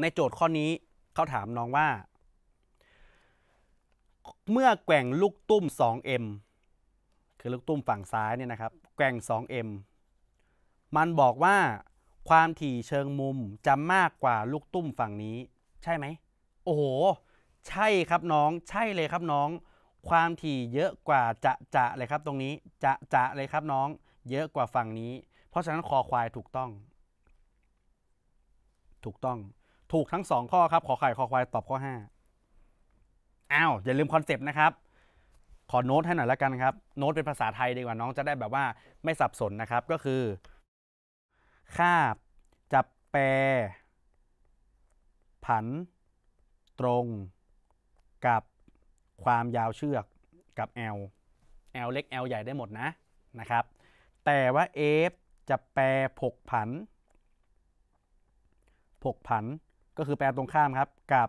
ในโจทย์ข้อนี้เขาถามน้องว่า เมื่อแกว่งลูกตุ้ม 2m คือลูกตุ้มฝั่งซ้ายเนี่ยนะครับแกว่ง 2m มันบอกว่า ความถี่เชิงมุมจะมากกว่าลูกตุ้มฝั่งนี้ ใช่ไหมโอ้โหใช่ครับน้องใช่เลยครับน้อง ความถี่เยอะกว่าจะจะเลยครับตรงนี้จะจะเลยครับน้อง เยอะกว่าฝั่งนี้ เพราะฉะนั้นคอควายถูกต้อง ถูกต้องถูกทั้งสองข้อครับ ขอไข่ขอควายตอบข้อ5อ้าวอย่าลืมคอนเซปต์นะครับ ขอโน้ตให้หน่อยละกันครับ โน้ตเป็นภาษาไทยดีกว่าน้องจะได้แบบว่าไม่สับสนนะครับก็คือคาบจับแปรผัน ตรงกับความยาวเชือกกับ L L เล็ก L ใหญ่ได้หมดนะนะครับ แต่ว่า F จะแปรผกผันผกผันก็คือแปลตรงข้ามครับ กับ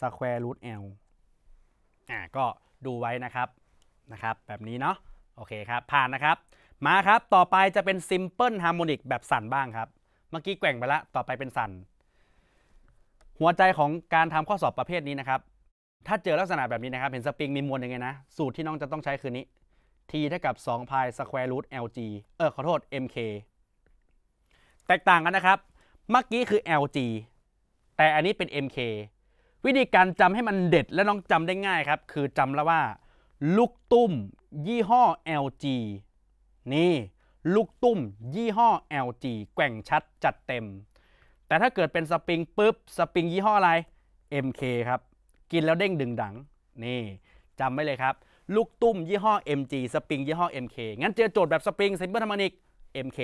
square root l อ่าก็ดูไว้นะครับนะครับ แบบนี้เนาะโอเคครับ ผ่านนะครับ มาครับ ต่อไปจะเป็น simple harmonic แบบสั่นบ้างครับ เมื่อกี้แกว่งไปละต่อไปเป็นสั่น หัวใจของการทำข้อสอบประเภทนี้นะครับ ถ้าเจอลักษณะแบบนี้นะครับ เห็นสปริงมีมวลยังไงนะ สูตรที่น้องจะต้องใช้คือนี้ t เท่ากับ2 pi square root lg เออขอโทษ mk แตกต่างกันนะครับเมื่อกี้คือ lg แต่อันนี้เป็น MK วิธีการจำให้มันเด็ดและน้องจำได้ง่ายครับ คือจำแล้วว่า ลูกตุ้มยี่ห้อ LG นี่ ลูกตุ้มยี่ห้อ LG แกว่งชัดจัดเต็ม แต่ถ้าเกิดเป็นสปริงปุ๊บสปริงยี่ห้ออะไร MK ครับ กินแล้วเด้งดึงดัง นี่จำไว้เลยครับ ลูกตุ้มยี่ห้อ MG สปริงยี่ห้อ MK งั้นเจอโจทย์แบบสปริงเซมเบอร์ธรรมนิก MK